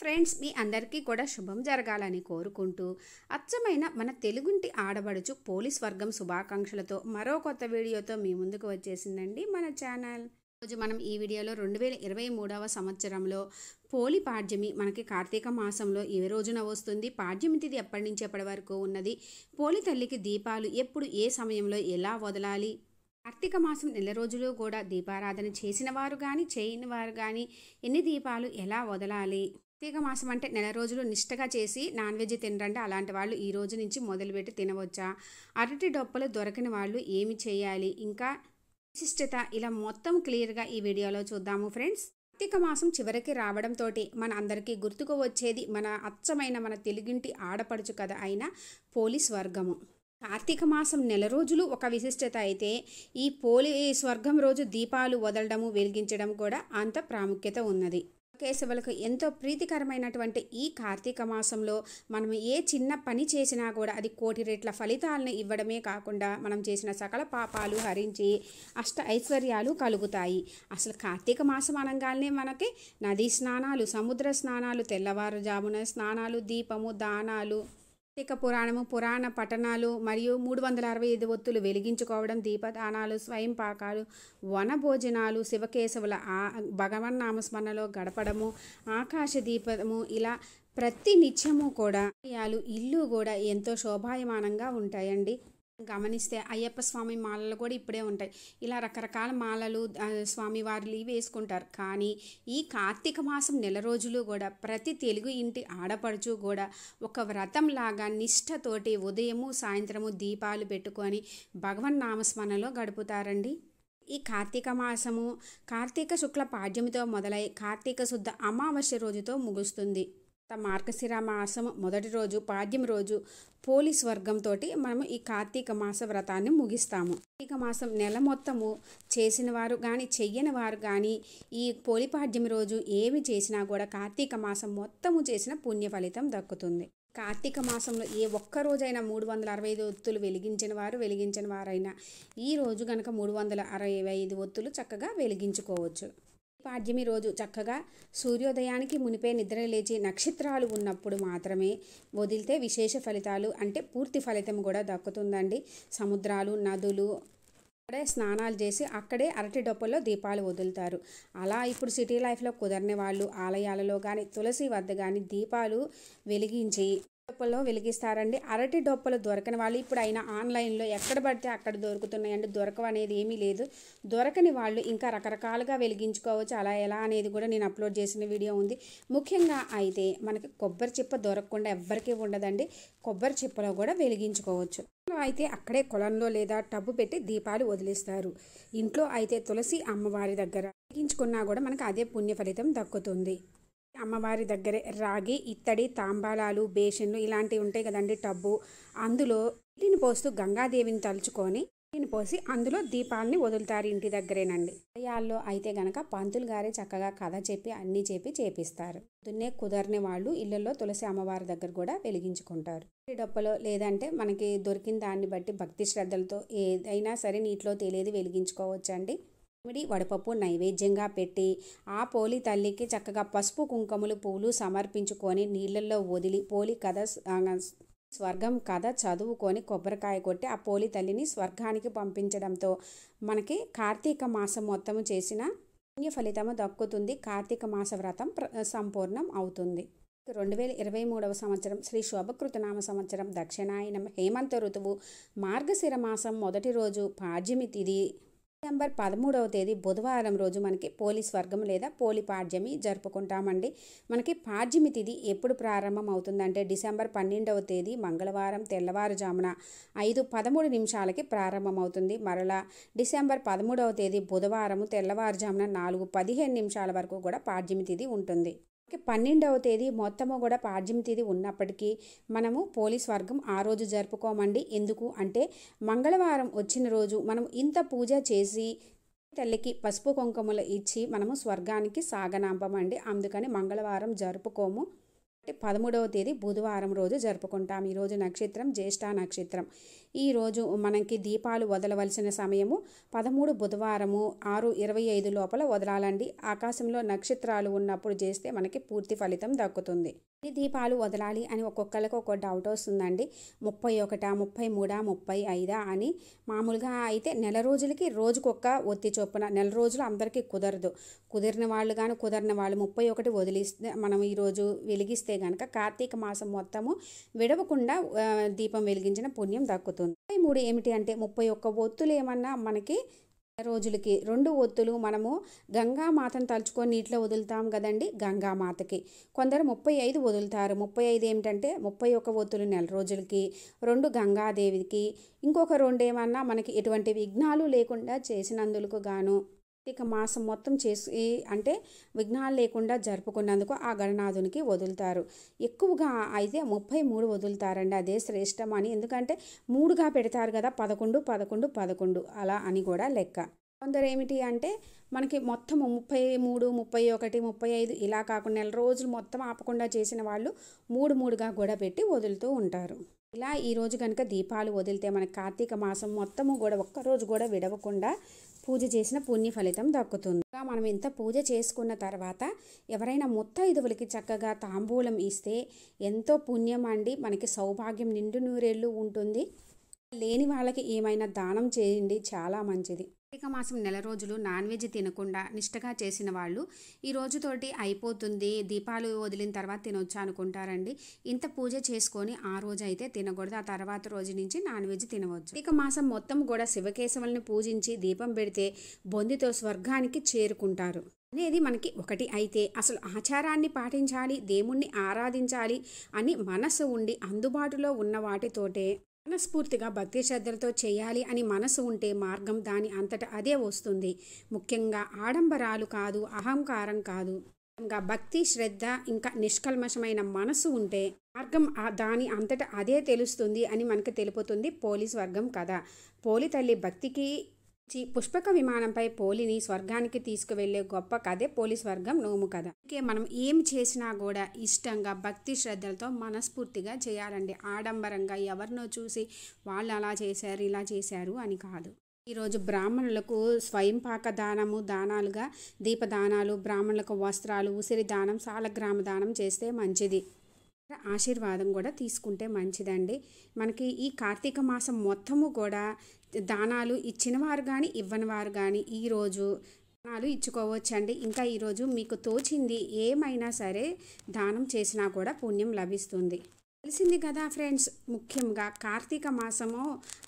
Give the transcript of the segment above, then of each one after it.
friends మీ అందరికీ కూడా శుభం జరగాలని కోరుకుంటూ అచ్చమైన మన తెలుగుంటి ఆడబడుచు పోలీస్ వర్గం శుభాకాంక్షలతో మరో కొత్త వీడియోతో మీ ముందుకు వచ్చేసిందండి మన ఛానల్ రోజు మనం ఈ వీడియోలో రెండు వేల ఇరవై మూడవ సంవత్సరంలో పోలి పాడ్యమి మనకి కార్తీక మాసంలో ఏ రోజున వస్తుంది పాడ్యమి తిది ఎప్పటి నుంచి ఎప్పటి వరకు ఉన్నది పోలి తల్లికి దీపాలు ఎప్పుడు ఏ సమయంలో ఎలా వదలాలి కార్తీక మాసం నెల రోజులు కూడా దీపారాధన చేసిన వారు కానీ చేయని వారు కానీ ఎన్ని దీపాలు ఎలా వదలాలి కార్తీక మాసం అంటే నెల రోజులు నిష్టగా చేసి నాన్ వెజ్ తినరండి అలాంటి వాళ్ళు ఈ రోజు నుంచి మొదలుపెట్టి తినవచ్చా అరటి డొప్పలు దొరకని వాళ్ళు ఏమి చేయాలి ఇంకా విశిష్టత ఇలా మొత్తం క్లియర్గా ఈ వీడియోలో చూద్దాము ఫ్రెండ్స్ కార్తీక మాసం చివరికి రావడంతో మన అందరికీ గుర్తుకు వచ్చేది మన అచ్చమైన మన తెలుగింటి ఆడపడుచు కథ అయిన పోలీస్ వర్గము కార్తీక మాసం నెల రోజులు ఒక విశిష్టత అయితే ఈ పోలీ స్వర్గం రోజు దీపాలు వదలడము వెలిగించడం కూడా అంత ప్రాముఖ్యత ఉన్నది కేశవులకు ఎంతో ప్రీతికరమైనటువంటి ఈ కార్తీక మాసంలో మనం ఏ చిన్న పని చేసినా కూడా అది కోటి రెట్ల ఫలితాలను ఇవ్వడమే కాకుండా మనం చేసిన సకల పాపాలు హరించి అష్ట ఐశ్వర్యాలు కలుగుతాయి అసలు కార్తీక మాసం అనగానే మనకి నదీ స్నానాలు సముద్ర స్నానాలు తెల్లవారుజామున స్నానాలు దీపము దానాలు కార్తీక పురాణము పురాణ పఠనాలు మరియు మూడు వందల అరవై ఐదు ఒత్తులు వెలిగించుకోవడం దీపదానాలు పాకాలు వన భోజనాలు శివకేశవుల ఆ భగవన్నామస్మరణలో గడపడము ఆకాశ దీపము ఇలా ప్రతి నిత్యము కూడా ఇల్లు కూడా ఎంతో శోభాయమానంగా ఉంటాయండి గమనిస్తే అయ్యప్ప స్వామి మాలలు కూడా ఇప్పుడే ఉంటాయి ఇలా రకరకాల మాలలు స్వామివారులు ఇవి వేసుకుంటారు కానీ ఈ కార్తీక మాసం నెల రోజులు కూడా ప్రతి తెలుగు ఇంటి ఆడపడుచు కూడా ఒక వ్రతంలాగా నిష్టతోటి ఉదయము సాయంత్రము దీపాలు పెట్టుకొని భగవన్ నామస్మరణలో గడుపుతారండి ఈ కార్తీక మాసము కార్తీక శుక్ల పాడ్యమితో మొదలై కార్తీక శుద్ధ అమావాస్య రోజుతో ముగుస్తుంది మార్గశిర మాసం మొదటి రోజు పాద్యం రోజు పోలీస్ వర్గంతో మనము ఈ కార్తీక మాస వ్రతాన్ని ముగిస్తాము కార్తీక మాసం నెల మొత్తము చేసిన వారు కానీ చెయ్యని వారు కానీ ఈ పోలిపాడ్యం రోజు ఏమి చేసినా కూడా కార్తీక మాసం మొత్తము చేసిన పుణ్య ఫలితం దక్కుతుంది కార్తీక మాసంలో ఏ ఒక్క రోజైనా మూడు వందల అరవై ఐదు ఒత్తులు వెలిగించిన వారు వెలిగించిన వారైనా ఈ రోజు కనుక మూడు వందల అరవై ఐదు ఒత్తులు చక్కగా వెలిగించుకోవచ్చు పాడ్యమి రోజు చక్కగా సూర్యోదయానికి మునిపే లేచి నక్షత్రాలు ఉన్నప్పుడు మాత్రమే వదిలితే విశేష ఫలితాలు అంటే పూర్తి ఫలితం కూడా దక్కుతుందండి సముద్రాలు నదులు అక్కడే స్నానాలు చేసి అక్కడే అరటి డొప్పలో దీపాలు వదులుతారు అలా ఇప్పుడు సిటీ లైఫ్లో కుదరని వాళ్ళు ఆలయాలలో కానీ తులసి వద్ద కానీ దీపాలు వెలిగించి డొప్పలు వెలిగిస్తారండి అరటి డొప్పలు దొరకని వాళ్ళు ఇప్పుడు అయినా ఆన్లైన్లో ఎక్కడ పడితే అక్కడ దొరుకుతున్నాయండి దొరకవు అనేది ఏమీ లేదు దొరకని వాళ్ళు ఇంకా రకరకాలుగా వెలిగించుకోవచ్చు అలా ఎలా అనేది కూడా నేను అప్లోడ్ చేసిన వీడియో ఉంది ముఖ్యంగా అయితే మనకి కొబ్బరి చిప్ప దొరకకుండా ఎవ్వరికీ ఉండదండి కొబ్బరి చిప్పలో కూడా వెలిగించుకోవచ్చు అయితే అక్కడే కొలంలో లేదా టబ్బు పెట్టి దీపాలు వదిలేస్తారు ఇంట్లో అయితే తులసి అమ్మవారి దగ్గర వెలిగించుకున్నా కూడా మనకు అదే పుణ్య ఫలితం దక్కుతుంది అమ్మవారి దగ్గరే రాగి ఇత్తడి తాంబాలాలు బేషన్లు ఇలాంటివి ఉంటాయి కదండి టబ్బు అందులో నీటిని పోస్తూ గంగాదేవిని తలుచుకొని నీటిని పోసి అందులో దీపాలని వదులుతారు ఇంటి దగ్గరేనండి ఉదయాల్లో అయితే గనక పంతులు గారే చక్కగా కథ చెప్పి అన్నీ చెప్పి చేపిస్తారు దున్నే కుదరని వాళ్ళు ఇళ్లలో తులసి అమ్మవారి దగ్గర కూడా వెలిగించుకుంటారు డొప్పలో లేదంటే మనకి దొరికిన దాన్ని బట్టి భక్తి శ్రద్ధలతో ఏదైనా సరే నీటిలో తెలియదు వెలిగించుకోవచ్చండి మామిడి వడపప్పు నైవేద్యంగా పెట్టి ఆ పోలి తల్లికి చక్కగా పసుపు కుంకుమలు పూలు సమర్పించుకొని నీళ్ళల్లో వదిలి పోలి కథ స్వర్గం కథ చదువుకొని కొబ్బరికాయ కొట్టి ఆ పోలి తల్లిని స్వర్గానికి పంపించడంతో మనకి కార్తీక మాసం మొత్తము చేసిన పుణ్య ఫలితము దక్కుతుంది కార్తీక మాస వ్రతం సంపూర్ణం అవుతుంది రెండు వేల ఇరవై మూడవ సంవత్సరం శ్రీ శోభకృతనామ సంవత్సరం దక్షిణాయనం హేమంత ఋతువు మార్గశిర మాసం మొదటి రోజు పాడ్యమి తిది సెప్టెంబర్ పదమూడవ తేదీ బుధవారం రోజు మనకి పోలి స్వర్గం లేదా పోలి పాడ్యమి జరుపుకుంటామండి మనకి పాడ్యమి తిథి ఎప్పుడు ప్రారంభం అవుతుందంటే డిసెంబర్ పన్నెండవ తేదీ మంగళవారం తెల్లవారుజామున ఐదు పదమూడు నిమిషాలకి ప్రారంభమవుతుంది మరలా డిసెంబర్ పదమూడవ తేదీ బుధవారం తెల్లవారుజామున నాలుగు పదిహేను నిమిషాల వరకు కూడా పాడ్యమి తిథి ఉంటుంది పన్నెండవ తేదీ మొత్తము కూడా పాడ్యం తేదీ ఉన్నప్పటికీ మనము పోలీస్ వర్గం ఆ రోజు జరుపుకోమండి ఎందుకు అంటే మంగళవారం వచ్చిన రోజు మనం ఇంత పూజ చేసి తల్లికి పసుపు కుంకుమలు ఇచ్చి మనము స్వర్గానికి సాగనాంపమండి అందుకని మంగళవారం జరుపుకోము పదమూడవ తేదీ బుధవారం రోజు జరుపుకుంటాం ఈరోజు నక్షత్రం జ్యేష్ఠ నక్షత్రం ఈరోజు మనకి దీపాలు వదలవలసిన సమయము పదమూడు బుధవారము ఆరు ఇరవై ఐదు లోపల వదలాలండి ఆకాశంలో నక్షత్రాలు ఉన్నప్పుడు చేస్తే మనకి పూర్తి ఫలితం దక్కుతుంది ఈ దీపాలు వదలాలి అని ఒక్కొక్కరికి ఒక్కొక్క డౌట్ వస్తుందండి ముప్పై ఒకట ముప్పై మూడా ముప్పై ఐదా అని మామూలుగా అయితే నెల రోజులకి రోజుకొక్క ఒత్తి చొప్పున నెల రోజులు అందరికీ కుదరదు కుదిరిన వాళ్ళు కానీ కుదరిన వాళ్ళు ముప్పై ఒకటి వదిలిస్తే మనం ఈరోజు వెలిగిస్తే కనుక కార్తీక మాసం మొత్తము విడవకుండా దీపం వెలిగించిన పుణ్యం దక్కుతుంది ముప్పై మూడు ఏమిటి అంటే ముప్పై ఒక్క ఒత్తులు ఏమన్నా మనకి రోజులకి రెండు ఒత్తులు మనము గంగామాతను తలుచుకొని నీటిలో వదులుతాం కదండి గంగామాతకి కొందరు ముప్పై ఐదు వదులుతారు ముప్పై ఐదు ఏమిటంటే ముప్పై ఒక్క ఒత్తులు నెల రోజులకి రెండు గంగాదేవికి ఇంకొక రెండేమన్నా మనకి ఎటువంటి విఘ్నాలు లేకుండా చేసినందులకు గాను కార్తీక మాసం మొత్తం చేసి అంటే విఘ్నాలు లేకుండా జరుపుకున్నందుకు ఆ గణనాథునికి వదులుతారు ఎక్కువగా అయితే ముప్పై మూడు వదులుతారండి అదే శ్రేష్టం అని ఎందుకంటే మూడుగా పెడతారు కదా పదకొండు పదకొండు పదకొండు అలా అని కూడా లెక్క కొందరు ఏమిటి అంటే మనకి మొత్తం ముప్పై మూడు ముప్పై ఒకటి ముప్పై ఐదు ఇలా కాకుండా నెల రోజులు మొత్తం ఆపకుండా చేసిన వాళ్ళు మూడు మూడుగా కూడా పెట్టి వదులుతూ ఉంటారు ఇలా ఈరోజు కనుక దీపాలు వదిలితే మనకి కార్తీక మాసం మొత్తము కూడా ఒక్కరోజు కూడా విడవకుండా పూజ చేసిన పుణ్య ఫలితం దక్కుతుంది మనం ఇంత పూజ చేసుకున్న తర్వాత ఎవరైనా ముత్తైదువులకి చక్కగా తాంబూలం ఇస్తే ఎంతో పుణ్యం అండి మనకి సౌభాగ్యం నిండు నూరేళ్ళు ఉంటుంది లేని వాళ్ళకి ఏమైనా దానం చేయండి చాలా మంచిది కార్తీక మాసం నెల రోజులు నాన్ వెజ్ తినకుండా నిష్టగా చేసిన వాళ్ళు ఈ రోజుతోటి అయిపోతుంది దీపాలు వదిలిన తర్వాత తినొచ్చు అనుకుంటారండి ఇంత పూజ చేసుకొని ఆ రోజు అయితే తినకూడదు ఆ తర్వాత రోజు నుంచి నాన్ వెజ్ తినవచ్చు కార్తీక మాసం మొత్తం కూడా శివకేశవుల్ని పూజించి దీపం పెడితే బొందితో స్వర్గానికి చేరుకుంటారు అనేది మనకి ఒకటి అయితే అసలు ఆచారాన్ని పాటించాలి దేవుణ్ణి ఆరాధించాలి అని మనసు ఉండి అందుబాటులో ఉన్న వాటితోటే మనస్ఫూర్తిగా భక్తి శ్రద్ధలతో చేయాలి అని మనసు ఉంటే మార్గం దాని అంతటా అదే వస్తుంది ముఖ్యంగా ఆడంబరాలు కాదు అహంకారం కాదు ఇంకా భక్తి శ్రద్ధ ఇంకా నిష్కల్మషమైన మనసు ఉంటే మార్గం దాని అంతటా అదే తెలుస్తుంది అని మనకు తెలిపోతుంది పోలీస్ వర్గం కథ పోలి తల్లి భక్తికి పుష్పక విమానంపై పోలిని స్వర్గానికి తీసుకువెళ్లే గొప్ప కథే పోలి స్వర్గం నోము కథ ఇంకే మనం ఏం చేసినా కూడా ఇష్టంగా భక్తి శ్రద్ధలతో మనస్ఫూర్తిగా చేయాలండి ఆడంబరంగా ఎవరినో చూసి వాళ్ళు అలా చేశారు ఇలా చేశారు అని కాదు ఈరోజు బ్రాహ్మణులకు స్వయంపాక దానము దానాలుగా దీపదానాలు బ్రాహ్మణులకు వస్త్రాలు ఉసిరి దానం సాలగ్రామ దానం చేస్తే మంచిది ఆశీర్వాదం కూడా తీసుకుంటే మంచిదండి మనకి ఈ కార్తీక మాసం మొత్తము కూడా దానాలు ఇచ్చిన వారు కానీ ఇవ్వని వారు కానీ ఈరోజు దానాలు ఇచ్చుకోవచ్చండి ఇంకా ఈరోజు మీకు తోచింది ఏమైనా సరే దానం చేసినా కూడా పుణ్యం లభిస్తుంది తెలిసింది కదా ఫ్రెండ్స్ ముఖ్యంగా కార్తీక మాసము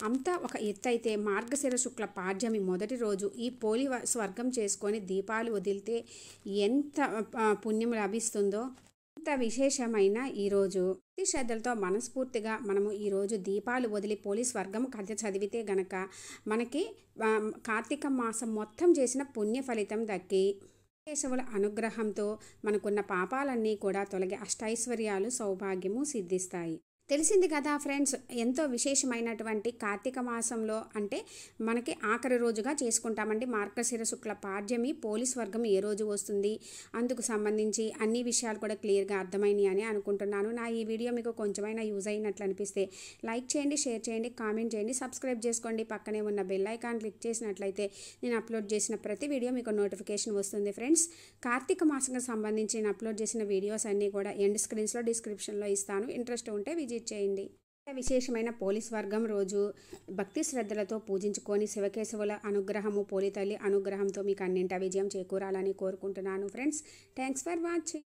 అంతా ఒక ఎత్తైతే మార్గశిర శుక్ల పాడ్యమి మొదటి రోజు ఈ పోలి స్వర్గం చేసుకొని దీపాలు వదిలితే ఎంత పుణ్యం లభిస్తుందో ఇంత విశేషమైన ఈరోజు భక్తి శ్రద్ధలతో మనస్ఫూర్తిగా మనము ఈరోజు దీపాలు వదిలి పోలీస్ వర్గం కథ చదివితే గనక మనకి కార్తీక మాసం మొత్తం చేసిన పుణ్య ఫలితం దక్కి కేశవుల అనుగ్రహంతో మనకున్న పాపాలన్నీ కూడా తొలగి అష్టైశ్వర్యాలు సౌభాగ్యము సిద్ధిస్తాయి తెలిసింది కదా ఫ్రెండ్స్ ఎంతో విశేషమైనటువంటి కార్తీక మాసంలో అంటే మనకి ఆఖరి రోజుగా చేసుకుంటామండి మార్గశిర శుక్ల పాడ్యమి పోలీస్ వర్గం ఏ రోజు వస్తుంది అందుకు సంబంధించి అన్ని విషయాలు కూడా క్లియర్గా అర్థమైనాయి అని అనుకుంటున్నాను నా ఈ వీడియో మీకు కొంచెమైనా యూజ్ అయినట్లు అనిపిస్తే లైక్ చేయండి షేర్ చేయండి కామెంట్ చేయండి సబ్స్క్రైబ్ చేసుకోండి పక్కనే ఉన్న బెల్ ఐకాన్ క్లిక్ చేసినట్లయితే నేను అప్లోడ్ చేసిన ప్రతి వీడియో మీకు నోటిఫికేషన్ వస్తుంది ఫ్రెండ్స్ కార్తీక మాసంకి సంబంధించి నేను అప్లోడ్ చేసిన వీడియోస్ అన్నీ కూడా ఎండ్ స్క్రీన్స్లో డిస్క్రిప్షన్లో ఇస్తాను ఇంట్రెస్ట్ ఉంటే విజయ్ చేయండి విశేషమైన పోలీస్ వర్గం రోజు భక్తి శ్రద్ధలతో పూజించుకొని శివకేశవుల అనుగ్రహము పోలితల్లి అనుగ్రహంతో మీకు అన్నింటా విజయం చేకూరాలని కోరుకుంటున్నాను ఫ్రెండ్స్ థ్యాంక్స్ ఫర్ వాచింగ్